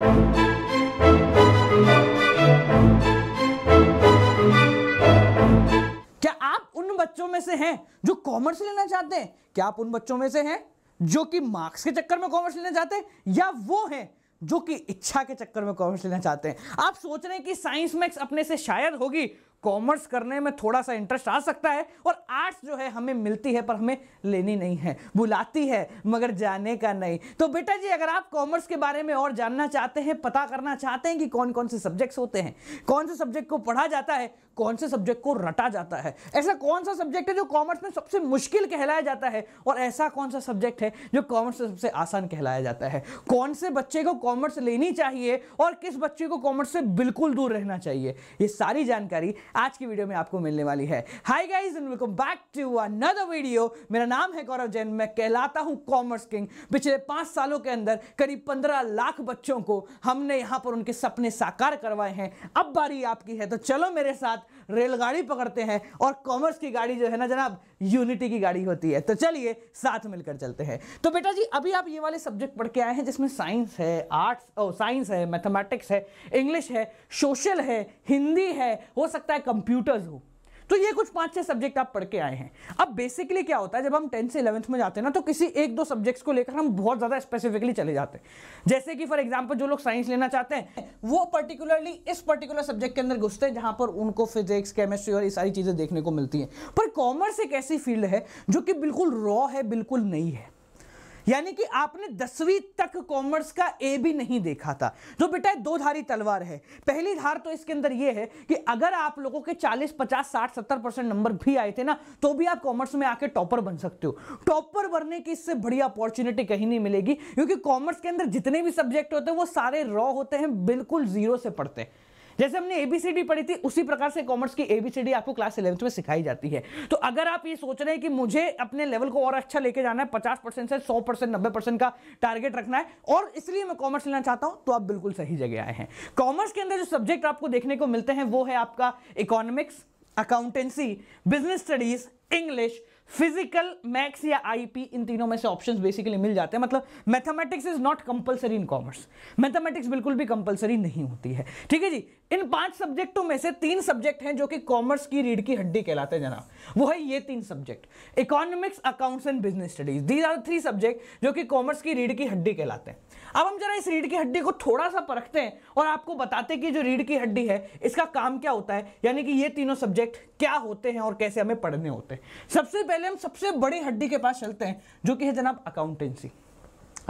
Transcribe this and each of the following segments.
क्या आप उन बच्चों में से हैं जो कॉमर्स लेना चाहते हैं क्या आप उन बच्चों में से हैं जो कि मार्क्स के चक्कर में कॉमर्स लेना चाहते हैं या वो हैं जो कि इच्छा के चक्कर में कॉमर्स लेना चाहते हैं आप सोच रहे हैं कि साइंस मैक्स अपने से शायद होगी कॉमर्स करने में थोड़ा सा इंटरेस्ट आ सकता है और आर्ट्स जो है हमें मिलती है पर हमें लेनी नहीं है बुलाती है मगर जाने का नहीं तो बेटा जी अगर आप कॉमर्स के बारे में और जानना चाहते हैं पता करना चाहते हैं कि कौन कौन से सब्जेक्ट्स होते हैं कौन से सब्जेक्ट को पढ़ा जाता है कौन से सब्जेक्ट को रटा जाता है ऐसा कौन सा सब्जेक्ट है जो कॉमर्स में सबसे मुश्किल कहलाया जाता है और ऐसा कौन सा सब्जेक्ट है जो कॉमर्स में सबसे आसान कहलाया जाता है कौन से बच्चे को कॉमर्स लेनी चाहिए और किस बच्चे को कॉमर्स से बिल्कुल दूर रहना चाहिए ये सारी जानकारी आज की वीडियो में आपको मिलने वाली है hi guys and welcome back to another video मेरा नाम है गौरव जैन मैं कहलाता हूँ कॉमर्स किंग पिछले पांच सालों के अंदर करीब पंद्रह लाख बच्चों को हमने यहाँ पर उनके सपने साकार करवाए हैं अब बारी आपकी है तो चलो मेरे साथ रेलगाड़ी पकड़ते हैं और कॉमर्स की गाड़ी जो है ना जनाब यूनिटी की गाड़ी होती है तो चलिए साथ मिलकर चलते हैं तो बेटा जी अभी आप ये वाले सब्जेक्ट पढ़ के आए हैं जिसमें साइंस है आर्ट्स ओ साइंस है मैथमेटिक्स है इंग्लिश है सोशल है हिंदी है हो सकता है कंप्यूटर्स हो तो ये कुछ पाँच छः सब्जेक्ट आप पढ़ के आए हैं अब बेसिकली क्या होता है जब हम टेंथ से इलेवंथ में जाते हैं ना तो किसी एक दो सब्जेक्ट्स को लेकर हम बहुत ज़्यादा स्पेसिफिकली चले जाते हैं जैसे कि फॉर एग्जाम्पल जो लोग साइंस लेना चाहते हैं वो पर्टिकुलरली इस पर्टिकुलर सब्जेक्ट के अंदर घुसते हैं जहाँ पर उनको फिजिक्स केमिस्ट्री और ये सारी चीज़ें देखने को मिलती हैं पर कॉमर्स एक ऐसी फील्ड है जो कि बिल्कुल रॉ है बिल्कुल नहीं है यानी कि आपने दसवीं तक कॉमर्स का ए भी नहीं देखा था जो बेटा दो धारी तलवार है पहली धार तो इसके अंदर यह है कि अगर आप लोगों के 40, 50, 60, 70 परसेंट नंबर भी आए थे ना तो भी आप कॉमर्स में आके टॉपर बन सकते हो टॉपर बनने की इससे बड़ी अपॉर्चुनिटी कहीं नहीं मिलेगी क्योंकि कॉमर्स के अंदर जितने भी सब्जेक्ट होते हैं वो सारे रॉ होते हैं बिल्कुल जीरो से पढ़ते हैं जैसे हमने एबीसीडी पढ़ी थी उसी प्रकार से कॉमर्स की एबीसीडी आपको क्लास इलेवंथ में सिखाई जाती है तो अगर आप ये सोच रहे हैं कि मुझे अपने लेवल को और अच्छा लेके जाना है पचास परसेंट से सौ परसेंट नब्बे परसेंट का टारगेट रखना है और इसलिए मैं कॉमर्स लेना चाहता हूं तो आप बिल्कुल सही जगह आए हैं कॉमर्स के अंदर जो सब्जेक्ट आपको देखने को मिलते हैं वो है आपका economics accountancy business studies English physical maths या आईपी इन तीनों में से ऑप्शंस बेसिकली मिल जाते हैं मतलब mathematics is not compulsory in commerce mathematics बिल्कुल भी कंपलसरी नहीं होती है ठीक है जी इन पांच सब्जेक्टों में से तीन सब्जेक्ट हैं जो कि कॉमर्स की रीढ़ की हड्डी कहलाते हैं जनाब वो है ये तीन subject economics accounts and business studies these are three subject जो कि कॉमर्स की रीढ़ की हड्डी कहलाते हैं अब हम जरा इस रीढ़ की हड्डी को थोड़ा सा परखते हैं और आपको बताते हैं कि जो रीढ़ की हड्डी है इसका काम क्या होता है यानी कि ये तीनों सब्जेक्ट क्या होते हैं और कैसे हमें पढ़ने होते हैं सबसे पहले पहले हम सबसे बड़ी हड्डी के पास चलते हैं जो कि है जनाब अकाउंटेंसी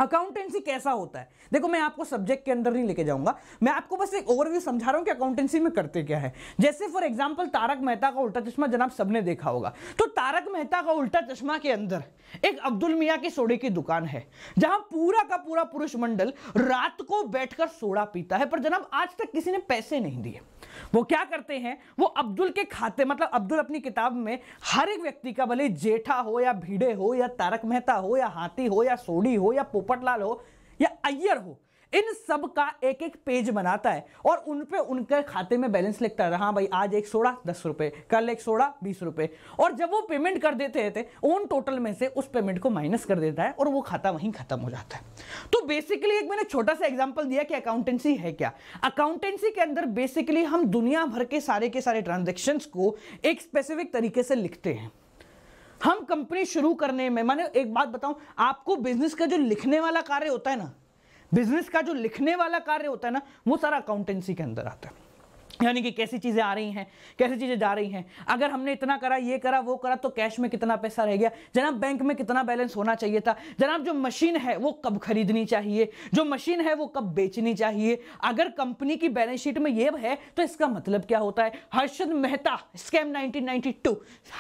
अकाउंटेंसी कैसा होता है देखो मैं आपको सब्जेक्ट के अंदर नहीं लेके जाऊंगा मैं आपको बस एक ओवरव्यू समझा रहा हूँ कि अकाउंटेंसी में करते क्या है जैसे फॉर एग्जांपल तारक मेहता का उल्टा चश्मा जनाब सबने देखा होगा तो तारक मेहता का उल्टा चश्मा के अंदर एक अब्दुल मियाँ की सोडे की दुकान है जहां पूरा का पूरा पुरुष मंडल रात को बैठकर सोडा पीता है पर जनाब आज तक किसी ने पैसे नहीं दिए वो क्या करते हैं वो अब्दुल के खाते मतलब अब्दुल अपनी किताब में हर एक व्यक्ति का भले जेठा हो या भिड़े हो या तारक मेहता हो या हाथी हो या सोडी हो या पोपटलाल हो या अय्यर हो इन सब का एक एक पेज बनाता है और उन पे उनके खाते में बैलेंस लिखता है हाँ भाई आज एक सोड़ा दस रुपये कल एक सोड़ा बीस रुपये और जब वो पेमेंट कर देते थे ओन टोटल में से उस पेमेंट को माइनस कर देता है और वो खाता वहीं खत्म हो जाता है तो बेसिकली एक मैंने छोटा सा एग्जाम्पल दिया कि अकाउंटेंसी है क्या अकाउंटेंसी के अंदर बेसिकली हम दुनिया भर के सारे के सारे ट्रांजेक्शन को एक स्पेसिफिक तरीके से लिखते हैं हम कंपनी शुरू करने में मैंने एक बात बताऊं आपको बिजनेस का जो लिखने वाला कार्य होता है ना बिजनेस का जो लिखने वाला कार्य होता है ना वो सारा अकाउंटेंसी के अंदर आता है यानी कि कैसी चीज़ें आ रही हैं कैसी चीज़ें जा रही हैं अगर हमने इतना करा ये करा वो करा तो कैश में कितना पैसा रह गया जनाब बैंक में कितना बैलेंस होना चाहिए था जनाब जो मशीन है वो कब खरीदनी चाहिए जो मशीन है वो कब बेचनी चाहिए अगर कंपनी की बैलेंस शीट में ये है तो इसका मतलब क्या होता है हर्षद मेहता स्कैम नाइनटीन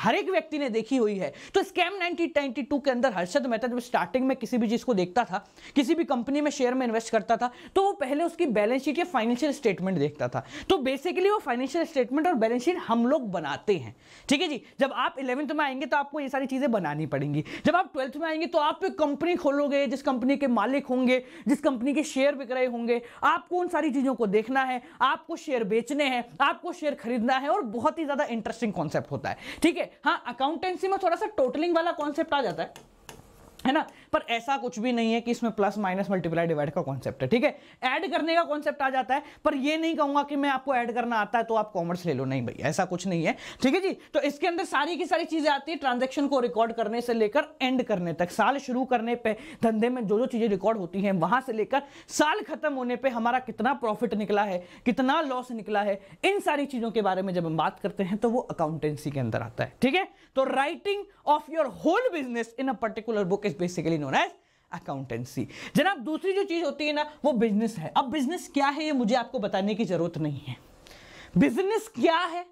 हर एक व्यक्ति ने देखी हुई है तो स्कैम नाइनटीन के अंदर हर्षद मेहता जब स्टार्टिंग में किसी भी चीज़ को देखता था किसी भी कंपनी में शेयर में इन्वेस्ट करता था तो वो पहले उसकी बैलेंस शीट या फाइनेंशियल स्टेटमेंट देखता था तो बेसिक बेसिकली वो फाइनेंशियल स्टेटमेंट और बैलेंस शीट हम लोग बनाते हैं ठीक है जी जब आप इलेवंथ में आएंगे तो आपको ये सारी चीज़ें बनानी पड़ेंगी जब आप ट्वेल्थ में आएंगे तो आप एक कंपनी खोलोगे जिस कंपनी के मालिक होंगे जिस कंपनी के शेयर बिक रहे होंगे आपको उन सारी चीज़ों को देखना है आपको शेयर बेचने हैं आपको शेयर खरीदना है और बहुत ही ज़्यादा इंटरेस्टिंग कॉन्सेप्ट होता है ठीक है हाँ अकाउंटेंसी में थोड़ा सा टोटलिंग वाला कॉन्सेप्ट आ जाता है है ना पर ऐसा कुछ भी नहीं है कि इसमें प्लस माइनस मल्टीप्लाई डिवाइड का कॉन्सेप्ट है ठीक है ऐड करने का कॉन्सेप्ट आ जाता है पर यह नहीं कहूंगा कि मैं आपको ऐड करना आता है तो आप कॉमर्स ले लो नहीं भाई ऐसा कुछ नहीं है ठीक है जी तो इसके अंदर सारी की सारी चीजें आती है ट्रांजेक्शन को रिकॉर्ड करने से लेकर एंड करने तक साल शुरू करने पर धंधे में जो जो चीजें रिकॉर्ड होती है वहां से लेकर साल खत्म होने पर हमारा कितना प्रॉफिट निकला है कितना लॉस निकला है इन सारी चीजों के बारे में जब हम बात करते हैं तो वो अकाउंटेंसी के अंदर आता है ठीक है तो writing of your whole business in a particular book is basically is known as accountancy जनाब दूसरी जो चीज़ होती है ना वो बिजनेस है अब बिजनेस क्या है ये मुझे आपको बताने की ज़रूरत नहीं है बिजनेस क्या है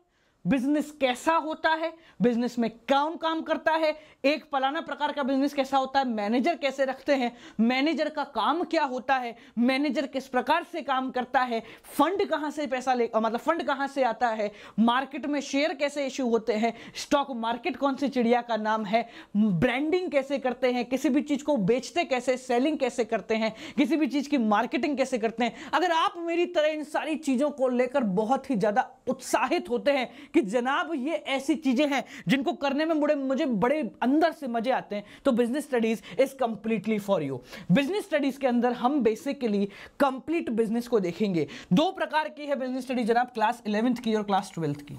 बिजनेस कैसा होता है बिजनेस में कौन काम करता है एक फलाना प्रकार का बिजनेस कैसा होता है मैनेजर कैसे रखते हैं मैनेजर का काम क्या होता है मैनेजर किस प्रकार से काम करता है फंड कहाँ से पैसा ले मतलब फंड कहाँ से आता है मार्केट में शेयर कैसे इश्यू होते हैं स्टॉक मार्केट कौन सी चिड़िया का नाम है ब्रांडिंग कैसे करते हैं किसी भी चीज़ को बेचते कैसे सेलिंग कैसे करते हैं किसी भी चीज़ की मार्केटिंग कैसे करते हैं अगर आप मेरी तरह इन सारी चीज़ों को लेकर बहुत ही ज़्यादा उत्साहित होते हैं कि जनाब ये ऐसी चीज़ें हैं जिनको करने में मुझे मुझे बड़े अंदर से मज़े आते हैं तो business studies is completely for you business studies के अंदर हम बेसिकली कंप्लीट बिजनेस को देखेंगे दो प्रकार की है बिजनेस स्टडीज जनाब क्लास इलेवेंथ की और क्लास ट्वेल्थ की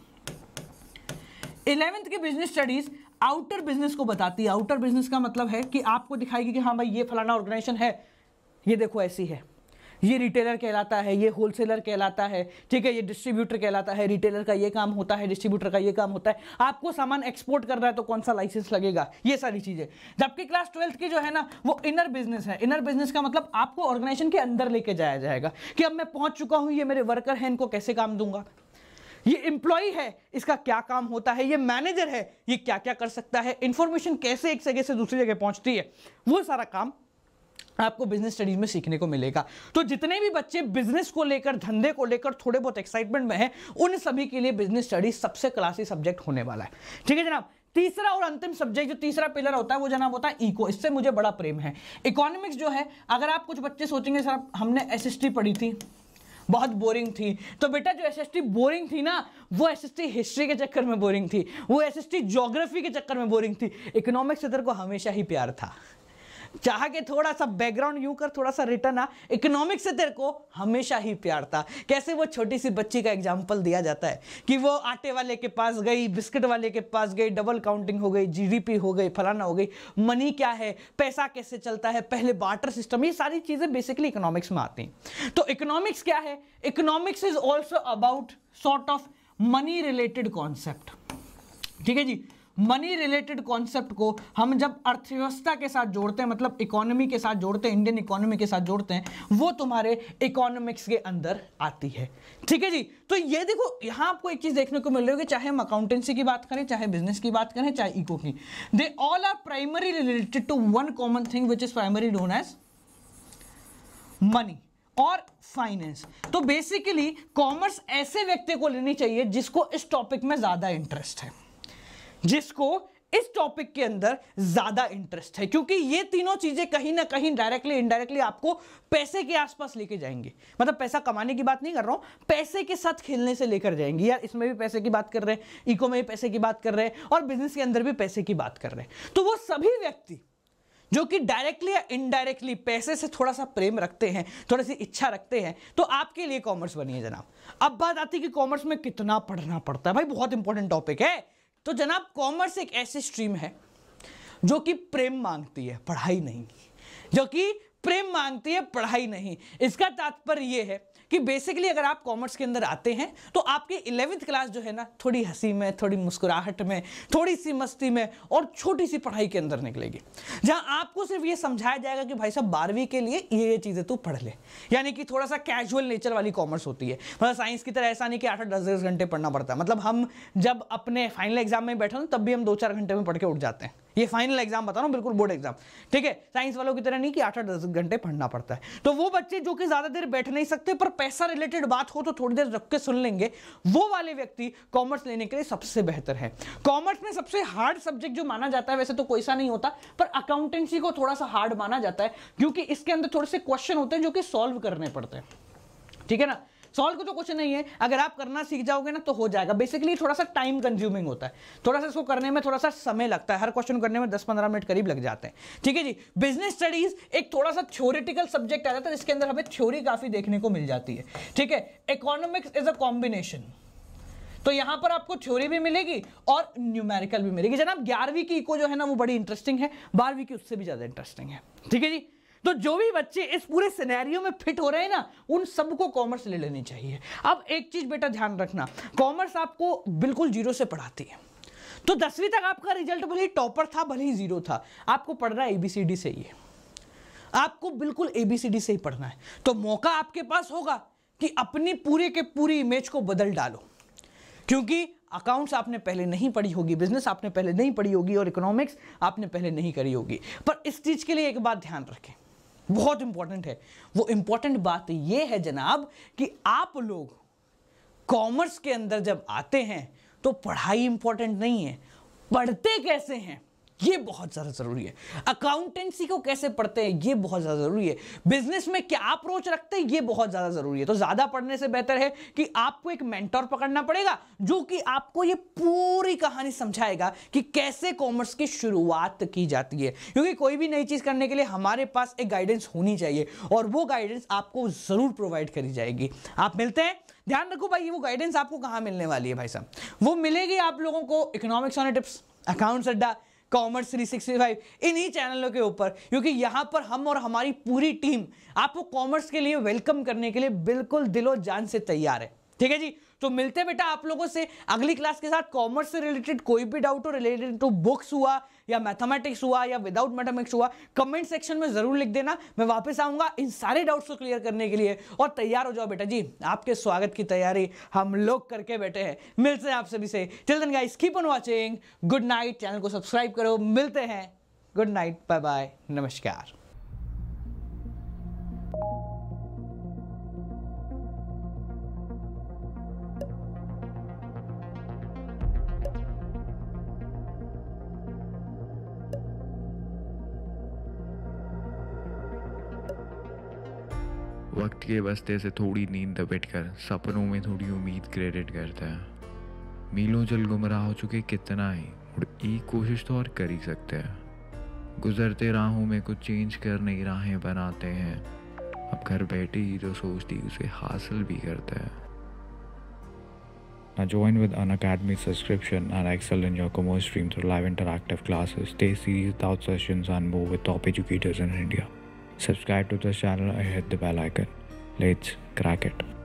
इलेवेंथ की बिजनेस स्टडीज आउटर बिजनेस को बताती है आउटर बिजनेस का मतलब है कि आपको दिखाएगी कि हाँ भाई ये फलाना ऑर्गेनाइजेशन है ये देखो ऐसी है ये रिटेलर कहलाता है ये होलसेलर कहलाता है ठीक है ये डिस्ट्रीब्यूटर कहलाता है रिटेलर का ये काम होता है डिस्ट्रीब्यूटर का ये काम होता है आपको सामान एक्सपोर्ट करना है तो कौन सा लाइसेंस लगेगा ये सारी चीज़ें जबकि क्लास ट्वेल्थ की जो है ना वो इनर बिजनेस है इनर बिजनेस का मतलब आपको ऑर्गेनाइजेशन के अंदर लेके जाया जाएगा कि अब मैं पहुंच चुका हूँ ये मेरे वर्कर हैं इनको कैसे काम दूंगा ये एम्प्लॉय है इसका क्या काम होता है ये मैनेजर है ये क्या क्या कर सकता है इंफॉर्मेशन कैसे एक जगह से दूसरी जगह पहुंचती है वो सारा काम आपको बिजनेस स्टडीज में सीखने को मिलेगा तो जितने भी बच्चे बिजनेस को लेकर धंधे को लेकर थोड़े बहुत एक्साइटमेंट में हैं उन सभी के लिए बिजनेस स्टडीज सबसे क्लासी सब्जेक्ट होने वाला है ठीक है जनाब तीसरा और अंतिम सब्जेक्ट जो तीसरा पिलर होता है वो जनाब होता है इको इससे मुझे बड़ा प्रेम है इकोनॉमिक्स जो है अगर आप कुछ बच्चे सोचेंगे सर हमने एस पढ़ी थी बहुत बोरिंग थी तो बेटा जो एस बोरिंग थी ना वो एस हिस्ट्री के चक्कर में बोरिंग थी वो एस ज्योग्राफी के चक्कर में बोरिंग थी इकोनॉमिक्स इधर को हमेशा ही प्यार था चाह के थोड़ा सा बैकग्राउंड यूं कर थोड़ा सा रिटर्न आ इकोनॉमिक्स से तेरे को हमेशा ही प्यार था कैसे वो छोटी सी बच्ची का एग्जाम्पल दिया जाता है कि वो आटे वाले के पास गई बिस्किट वाले के पास गई डबल काउंटिंग हो गई जीडीपी हो गई फलाना हो गई मनी क्या है पैसा कैसे चलता है पहले बाटर सिस्टम ये सारी चीज़ें बेसिकली इकोनॉमिक्स में आती हैं तो इकोनॉमिक्स क्या है economics is also about sort of money related concept ठीक है जी मनी रिलेटेड कॉन्सेप्ट को हम जब अर्थव्यवस्था के साथ जोड़ते हैं मतलब इकोनॉमी के साथ जोड़ते हैं इंडियन इकोनॉमी के साथ जोड़ते हैं वो तुम्हारे इकोनॉमिक्स के अंदर आती है ठीक है जी तो ये देखो यहां आपको एक चीज़ देखने को मिल रही होगी चाहे हम अकाउंटेंसी की बात करें चाहे बिजनेस की बात करें चाहे इको की they all are primary related to one common thing which is primary done as money और फाइनेंस तो बेसिकली कॉमर्स ऐसे व्यक्ति को लेनी चाहिए जिसको इस टॉपिक में ज़्यादा इंटरेस्ट है जिसको इस टॉपिक के अंदर ज्यादा इंटरेस्ट है क्योंकि ये तीनों चीजें कहीं ना कहीं डायरेक्टली इनडायरेक्टली आपको पैसे के आसपास लेके जाएंगे मतलब पैसा कमाने की बात नहीं कर रहा हूं पैसे के साथ खेलने से लेकर जाएंगे यार इसमें भी पैसे की बात कर रहे हैं इको में भी पैसे की बात कर रहे हैं और बिजनेस के अंदर भी पैसे की बात कर रहे हैं तो वो सभी व्यक्ति जो कि डायरेक्टली या इनडायरेक्टली पैसे से थोड़ा सा प्रेम रखते हैं थोड़ी सी इच्छा रखते हैं तो आपके लिए कॉमर्स बनिए जनाब अब बात आती है कि कॉमर्स में कितना पढ़ना पड़ता है भाई बहुत इंपॉर्टेंट टॉपिक है तो जनाब कॉमर्स एक ऐसी स्ट्रीम है जो कि प्रेम मांगती है पढ़ाई नहीं जो कि प्रेम मांगती है पढ़ाई नहीं इसका तात्पर्य यह है कि बेसिकली अगर आप कॉमर्स के अंदर आते हैं तो आपकी इलेवेंथ क्लास जो है ना थोड़ी हंसी में थोड़ी मुस्कुराहट में थोड़ी सी मस्ती में और छोटी सी पढ़ाई के अंदर निकलेगी जहाँ आपको सिर्फ ये समझाया जाएगा कि भाई साहब बारहवीं के लिए ये ये चीज़ें तू पढ़ ले यानी कि थोड़ा सा कैजुअल नेचर वाली कॉमर्स होती है मतलब साइंस की तरह ऐसा नहीं कि आठ दस दस घंटे पढ़ना पड़ता है मतलब हम जब अपने फाइनल एग्जाम में बैठे हो तब भी हम दो चार घंटे में पढ़ के उठ जाते हैं ये फाइनल एग्जाम बता रहा हूँ बिल्कुल बोर्ड एग्जाम ठीक है साइंस वालों की तरह नहीं कि आठ आठ दस घंटे पढ़ना पड़ता है तो वो बच्चे जो कि ज्यादा देर बैठ नहीं सकते पर पैसा रिलेटेड बात हो तो थोड़ी देर रख के सुन लेंगे वो वाले व्यक्ति कॉमर्स लेने के लिए सबसे बेहतर है कॉमर्स में सबसे हार्ड सब्जेक्ट जो माना जाता है वैसे तो कोई सा नहीं होता पर अकाउंटेंसी को थोड़ा सा हार्ड माना जाता है क्योंकि इसके अंदर थोड़े से क्वेश्चन होते हैं जो कि सॉल्व करने पड़ते हैं ठीक है ना सॉल्व का तो क्वेश्चन नहीं है अगर आप करना सीख जाओगे ना तो हो जाएगा बेसिकली थोड़ा सा टाइम कंज्यूमिंग होता है थोड़ा सा इसको करने में थोड़ा सा समय लगता है हर क्वेश्चन करने में दस पंद्रह मिनट करीब लग जाते हैं ठीक है जी बिजनेस स्टडीज एक थोड़ा सा थ्योरिटिकल सब्जेक्ट आ जाता है जिसके अंदर हमें थ्योरी काफी देखने को मिल जाती है ठीक है इकोनॉमिक्स इज अ कॉम्बिनेशन तो यहां पर आपको थ्योरी भी मिलेगी और न्यूमेरिकल भी मिलेगी जनाब ग्यारहवीं की इको जो है ना वो बड़ी इंटरेस्टिंग है बारहवीं की उससे भी ज्यादा इंटरेस्टिंग है ठीक है जी तो जो भी बच्चे इस पूरे सिनेरियो में फिट हो रहे हैं ना उन सबको कॉमर्स ले लेनी चाहिए अब एक चीज़ बेटा ध्यान रखना कॉमर्स आपको बिल्कुल जीरो से पढ़ाती है तो दसवीं तक आपका रिजल्ट भले ही टॉपर था भले ही जीरो था आपको पढ़ना रहा है एबीसीडी से ही है आपको बिल्कुल एबीसीडी से ही पढ़ना है तो मौका आपके पास होगा कि अपनी पूरे के पूरी इमेज को बदल डालो क्योंकि अकाउंट्स आपने पहले नहीं पढ़ी होगी बिजनेस आपने पहले नहीं पढ़ी होगी और इकोनॉमिक्स आपने पहले नहीं करी होगी पर इस चीज़ के लिए एक बात ध्यान रखें बहुत इंपॉर्टेंट है वो इंपॉर्टेंट बात ये है जनाब कि आप लोग कॉमर्स के अंदर जब आते हैं तो पढ़ाई इंपॉर्टेंट नहीं है पढ़ते कैसे हैं ये बहुत ज़्यादा ज़रूरी है अकाउंटेंसी को कैसे पढ़ते हैं ये बहुत ज़्यादा ज़रूरी है बिजनेस में क्या अप्रोच रखते हैं ये बहुत ज़्यादा ज़रूरी है तो ज़्यादा पढ़ने से बेहतर है कि आपको एक मेंटोर पकड़ना पड़ेगा जो कि आपको ये पूरी कहानी समझाएगा कि कैसे कॉमर्स की शुरुआत की जाती है क्योंकि कोई भी नई चीज़ करने के लिए हमारे पास एक गाइडेंस होनी चाहिए और वो गाइडेंस आपको ज़रूर प्रोवाइड करी जाएगी आप मिलते हैं ध्यान रखो भाई वो गाइडेंस आपको कहाँ मिलने वाली है भाई साहब वो मिलेगी आप लोगों को economics on tips accounts Adda commerce 365 इन्हीं चैनलों के ऊपर क्योंकि यहाँ पर हम और हमारी पूरी टीम आपको कॉमर्स के लिए वेलकम करने के लिए बिल्कुल दिलो जान से तैयार है ठीक है जी तो मिलते बेटा आप लोगों से अगली क्लास के साथ कॉमर्स से रिलेटेड कोई भी डाउट हो रिलेटेड टू बुक्स हुआ या मैथमेटिक्स हुआ या विदाउट मैथमेटिक्स हुआ कमेंट सेक्शन में ज़रूर लिख देना मैं वापस आऊंगा इन सारे डाउट्स को क्लियर करने के लिए और तैयार हो जाओ बेटा जी आपके स्वागत की तैयारी हम लोग करके बैठे हैं मिलते हैं आप सभी से till guys keep on watching good night channel को सब्सक्राइब करो मिलते हैं गुड नाइट बाय बाय नमस्कार वक्त के बस्ते से थोड़ी नींद दबेट कर सपनों में थोड़ी उम्मीद क्रेडिट करता है मीलों जल गुमराह हो चुके कितना ही और एक कोशिश तो और कर ही सकते हैं गुजरते राहों में कुछ चेंज कर नहीं राहें बनाते हैं अब घर बैठे ही जो सोचती उसे हासिल भी करता है Now join with an academy subscription and excel in your commerce stream through live interactive classes, day series, doubt sessions, and more with top educators in India. subscribe to the channel and hit the bell icon. Let's crack it.